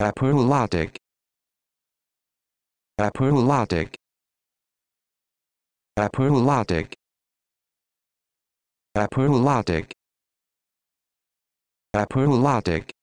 apologetic apologetic apologetic apologetic apologetic